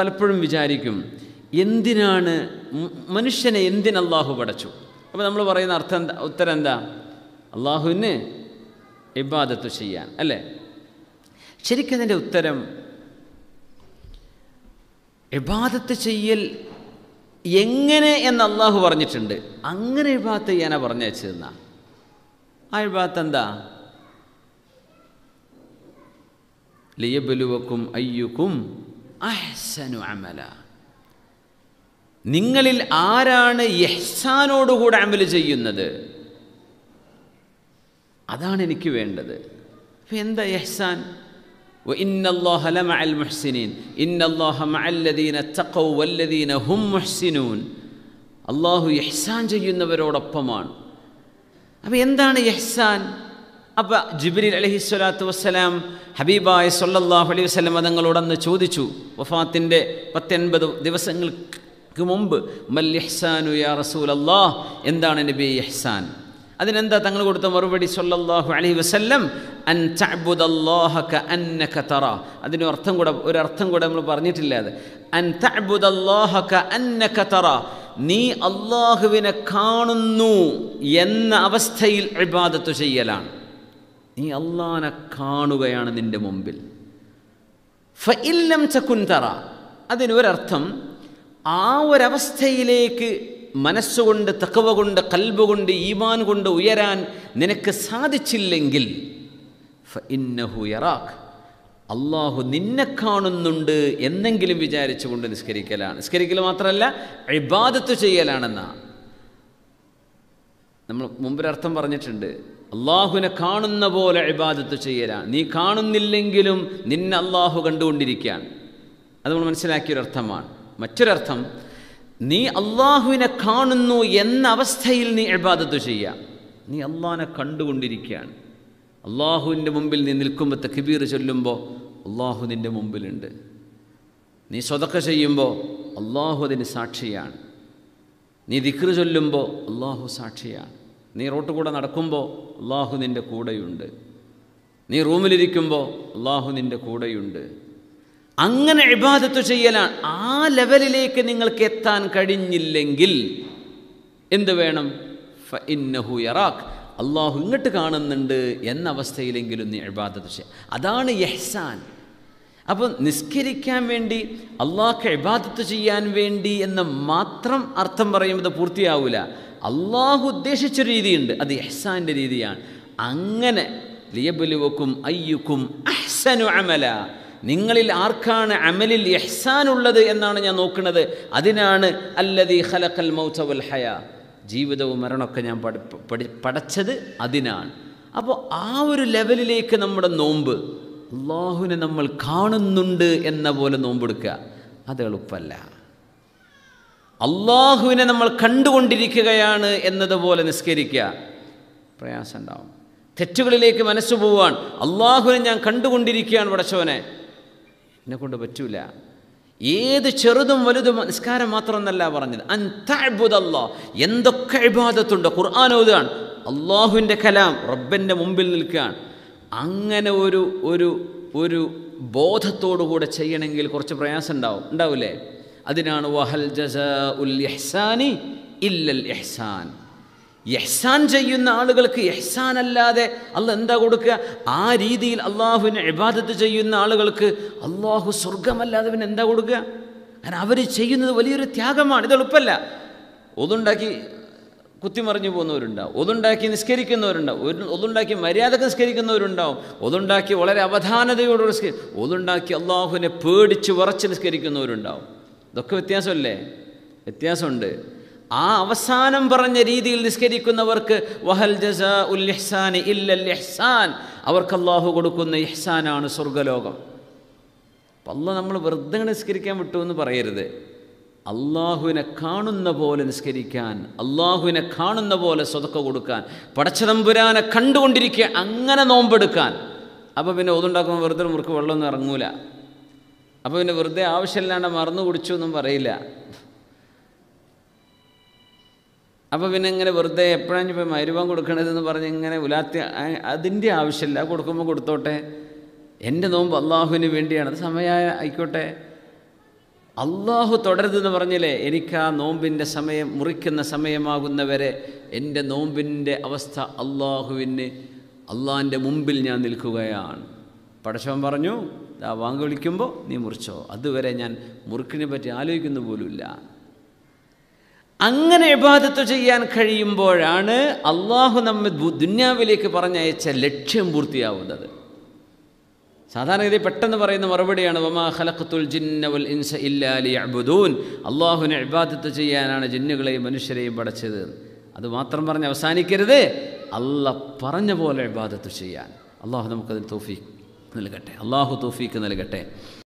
പലപ്പോഴും വിചാരിക്കും എന്തിനാണ് മനുഷ്യനെ അള്ളാഹു പടച്ചു അപ്പോൾ നമ്മൾ പറയുന്ന അർത്ഥം ഉത്തരം എന്താ അള്ളാഹുവിന് ഇബാദത്ത് ചെയ്യാൻ അല്ലേ ശരിക്കതിൻ്റെ ഉത്തരം ഇബാദത്ത് ചെയ്യൽ എങ്ങനെ എന്ന് അള്ളാഹു പറഞ്ഞിട്ടുണ്ട് അങ്ങനെ ഇബാദത്ത് ചെയ്യാനാ പറഞ്ഞയച്ചതെന്ന ആ ഇബാദത്ത് എന്താ ലിയബലുവക്കും അയ്യുക്കും അഹ്സനു അമല നിങ്ങളിൽ ആരാണ് യഹ്സാനോടുകൂടെ അമൽ ചെയ്യുന്നത് അതാണ് എനിക്ക് വേണ്ടത് അപ്പം എന്താ യഹ്സാൻ അള്ളാഹു യഹ്സാൻ ചെയ്യുന്നവരോടൊപ്പമാണ് അപ്പോൾ എന്താണ് യഹ്സാൻ അപ്പോൾ ജിബ്രീൽ സ്വലാത്തു വസ്സലാം ഹബീബായ സൊല്ലാഹു അലൈഹി വസ്ലം തങ്ങളോടന്ന് ചോദിച്ചു വഫാത്തിൻ്റെ പത്തൊൻപത് ദിവസങ്ങൾക്ക് മുമ്പ് മൽ ഇഹ്സാനു യാ റസൂൽ അള്ളാഹ് എന്താണ് നബി ഇഹ്സാൻ അതിനെന്താ തങ്ങൾ കൊടുത്ത മറുപടി സൊല്ലാഹു അലൈഹി വസ്ല്ലം അൻ തറ അതിന് അർത്ഥം കൂടെ ഒരു അർത്ഥം കൂടെ നമ്മൾ പറഞ്ഞിട്ടില്ല അത് അൻ തറ നീ അള്ളാഹുവിനെ കാണുന്നു എന്ന അവസ്ഥയിൽ ഇബാദത്തു ചെയ്യലാണ് നീ അള്ളാനെ കാണുകയാണ് നിൻ്റെ മുമ്പിൽ ഇല്ലം ചക്കുന്തറ അതിനൊരർത്ഥം ആ ഒരവസ്ഥയിലേക്ക് മനസ്സുകൊണ്ട് തക്കവ കൊണ്ട് കൽബുകൊണ്ട് ഈമാൻ കൊണ്ട് ഉയരാൻ നിനക്ക് സാധിച്ചില്ലെങ്കിൽ ഫ ഇന്നഹു യറാഖ് അള്ളാഹു നിന്നെ കാണുന്നുണ്ട് എന്നെങ്കിലും വിചാരിച്ചുകൊണ്ട് നിസ്കരിക്കലാണ് നിസ്കരിക്കൽ മാത്രമല്ല ഇബാദത്ത് ചെയ്യലാണെന്നാണ് നമ്മൾ മുമ്പൊരർത്ഥം പറഞ്ഞിട്ടുണ്ട് അള്ളാഹുവിനെ കാണുന്ന പോലെ ഇബാദത്ത് ചെയ്യല നീ കാണുന്നില്ലെങ്കിലും നിന്നെ അള്ളാഹു കണ്ടുകൊണ്ടിരിക്കുകയാണ് അത് നമ്മൾ മനസ്സിലാക്കിയൊരർത്ഥമാണ് മറ്റൊരർത്ഥം നീ അള്ളാഹുവിനെ കാണുന്നു എന്ന അവസ്ഥയിൽ നീ ഇബാദത്ത് ചെയ്യുക നീ അള്ളാഹിനെ കണ്ടുകൊണ്ടിരിക്കുകയാണ് അള്ളാഹുവിൻ്റെ മുമ്പിൽ നീ നിൽക്കുമ്പോൾ തക്ബീർ ചൊല്ലുമ്പോൾ അള്ളാഹു നിൻ്റെ മുമ്പിലുണ്ട് നീ സ്വതക്ക ചെയ്യുമ്പോൾ അള്ളാഹു അതിന് സാക്ഷിയാണ് നീ ദിക്ർ ചൊല്ലുമ്പോൾ അള്ളാഹു സാക്ഷിയാണ് നീ റോട്ട് കൂടെ നടക്കുമ്പോൾ അള്ളാഹു നിൻ്റെ കൂടെയുണ്ട് നീ റൂമിലിരിക്കുമ്പോൾ അള്ളാഹു നിൻ്റെ കൂടെയുണ്ട് അങ്ങനെ ഇബാദത്ത് ചെയ്യലാണ് ആ ലെവലിലേക്ക് നിങ്ങൾക്ക് എത്താൻ കഴിഞ്ഞില്ലെങ്കിൽ എന്ത് വേണം ഫ ഇന്നഹു യറാഖ് അള്ളാഹു ഇങ്ങോട്ട് കാണുന്നുണ്ട് എന്ന അവസ്ഥയിലെങ്കിലും നീ ഇബാദത്ത് ചെയ്യുക അതാണ് യഹ്സാൻ അപ്പം നിസ്കരിക്കാൻ വേണ്ടി അള്ളാഹ് ഇബാദത്ത് ചെയ്യാൻ വേണ്ടി എന്ന് മാത്രം അർത്ഥം പറയുമ്പോൾ പൂർത്തിയാവില്ല അള്ളാഹു ഉദ്ദേശിച്ച രീതിയുണ്ട് അത് എഹ്സാൻ്റെ രീതിയാണ് അങ്ങനെ ലിയബലുവക്കും അയ്യുക്കും അഹ്സനു അമല നിങ്ങളിൽ ആർക്കാണ് അമലിൽ എഹ്സാൻ ഉള്ളത് എന്നാണ് ഞാൻ നോക്കുന്നത് അതിനാണ് അല്ലതി ഖലഖൽ മൗസവൽ ഹയ ജീവിതവും മരണമൊക്കെ ഞാൻ പഠി പഠിച്ചത് അതിനാണ് അപ്പോൾ ആ ഒരു ലെവലിലേക്ക് നമ്മുടെ നോമ്പ് അള്ളാഹുവിനെ നമ്മൾ കാണുന്നുണ്ട് എന്ന പോലെ നോമ്പെടുക്കുക അത് എളുപ്പമല്ല അള്ളാഹുവിനെ നമ്മൾ കണ്ടുകൊണ്ടിരിക്കുകയാണ് എന്നതുപോലെ നിസ്കരിക്കുക പ്രയാസം ഉണ്ടാവും തെറ്റുകളിലേക്ക് മനസ്സ് പോവാൻ അള്ളാഹുവിനെ ഞാൻ കണ്ടുകൊണ്ടിരിക്കുകയാണ് പടച്ചവനെ എന്നെ കൊണ്ട് പറ്റൂല ഏത് ചെറുതും വലുതും നിസ്കാരം മാത്രമെന്നല്ല പറഞ്ഞത് അൻ എന്തൊക്കെ ഇബാദത്തുണ്ടോ ഖുർആൻ ഓതുകയാണ് അള്ളാഹുവിൻ്റെ കലാം റബ്ബൻ്റെ മുമ്പിൽ നിൽക്കുകയാണ് അങ്ങനെ ഒരു ഒരു ഒരു ബോധത്തോടു കൂടെ ചെയ്യണമെങ്കിൽ കുറച്ച് പ്രയാസം ഉണ്ടാവും ഉണ്ടാവില്ലേ അതിനാണ് വഹൽ ജസ ഉൽ ഇഹ്സാനി ഇല്ലൽ ഇഹ്സാൻ യഹ്സാൻ ചെയ്യുന്ന ആളുകൾക്ക് യഹ്സാൻ അല്ലാതെ അല്ല എന്താ കൊടുക്കുക ആ രീതിയിൽ അള്ളാഹുവിനെ ഇബാദത്ത് ചെയ്യുന്ന ആളുകൾക്ക് അള്ളാഹു സ്വർഗമല്ലാതെ പിന്നെ എന്താ കൊടുക്കുക കാരണം അവർ ചെയ്യുന്നത് വലിയൊരു ത്യാഗമാണ് ഇത് എളുപ്പമല്ല ഒതുണ്ടാക്കി കുത്തിമറിഞ്ഞു പോകുന്നവരുണ്ടാവും ഒതുണ്ടാക്കി നിസ്കരിക്കുന്നവരുണ്ടാവും ഒരു ഒതുണ്ടാക്കി മര്യാദക്ക് നിസ്കരിക്കുന്നവരുണ്ടാവും ഒതുണ്ടാക്കി വളരെ അവധാനതയോടുകൂടി നിസ്കരി ഒതുണ്ടാക്കി അള്ളാഹുവിനെ പേടിച്ച് വിറച്ച് നിസ്കരിക്കുന്നവരുണ്ടാവും ഇതൊക്കെ വ്യത്യാസമല്ലേ വ്യത്യാസമുണ്ട് ആ അവസാനം പറഞ്ഞ രീതിയിൽ നിസ്കരിക്കുന്നവർക്ക് വഹൽ ജസ ഉൽ ഇല്ലൽ ഇഹ്സാൻ അവർക്ക് അള്ളാഹു കൊടുക്കുന്ന ഇഹ്സാനാണ് സ്വർഗലോകം അപ്പം അല്ല നമ്മൾ വെറുതെ നിസ്കരിക്കാൻ വിട്ടു എന്ന് പറയരുത് അള്ളാഹുവിനെ കാണുന്ന പോലെ നിസ്കരിക്കാൻ അള്ളാഹുവിനെ കാണുന്ന പോലെ സ്വതക്ക കൊടുക്കാൻ പടച്ചതമ്പുരാനെ കണ്ടുകൊണ്ടിരിക്കുക അങ്ങനെ നോമ്പെടുക്കാൻ അപ്പോൾ പിന്നെ ഓതുണ്ടാക്കുമ്പോൾ വെറുതെ മുറുക്ക് വെള്ളമൊന്നും ഇറങ്ങൂല അപ്പോൾ പിന്നെ വെറുതെ ആവശ്യമില്ലാണ്ട് മറന്നു കുടിച്ചു എന്നും പറയില്ല അപ്പോൾ പിന്നെ ഇങ്ങനെ വെറുതെ എപ്പോഴാണ് ഇപ്പോൾ മരുഭം കൊടുക്കണതെന്ന് പറഞ്ഞ് ഇങ്ങനെ ഉലാത്തി അതിൻ്റെ ആവശ്യമില്ല കൊടുക്കുമ്പോൾ കൊടുത്തോട്ടെ എൻ്റെ നോമ്പ് അള്ളാഹുവിന് വേണ്ടിയാണ് അത് സമയമായ ആയിക്കോട്ടെ അള്ളാഹു തുടരുതെന്ന് പറഞ്ഞില്ലേ എനിക്ക് ആ നോമ്പിൻ്റെ സമയം മുറിക്കുന്ന സമയമാകുന്നവരെ എൻ്റെ നോമ്പിൻ്റെ അവസ്ഥ അള്ളാഹുവിന് അള്ളാഹിൻ്റെ മുമ്പിൽ ഞാൻ നിൽക്കുകയാണ് പടശവൻ പറഞ്ഞു ആ വാങ്ങ് വിളിക്കുമ്പോൾ നീ മുറിച്ചോ അതുവരെ ഞാൻ മുറുക്കിനെ പറ്റി ആലോചിക്കുന്ന പോലുമില്ല അങ്ങനെ ഇബാദത്ത് ചെയ്യാൻ കഴിയുമ്പോഴാണ് അള്ളാഹു നമ്മെ ദുന്യാവിലേക്ക് പറഞ്ഞയച്ച ലക്ഷ്യം പൂർത്തിയാവുന്നത് സാധാരണഗതി പെട്ടെന്ന് പറയുന്ന മറുപടിയാണ് വമാ ഖലഖത്തുൽ ഇൻസ അള്ളാഹുവിനെ ഇബാദത്ത് ചെയ്യാനാണ് ജിന്നുകളെയും മനുഷ്യരെയും പഠിച്ചത് അത് മാത്രം പറഞ്ഞ് അവസാനിക്കരുത് അല്ല പറഞ്ഞ പോലെ ഇബാദത്ത് ചെയ്യാൻ അള്ളാഹു നമുക്കതിന് തോഫിക്കും നൽകട്ടെ അള്ളാഹു തോഫീക്ക് നൽകട്ടെ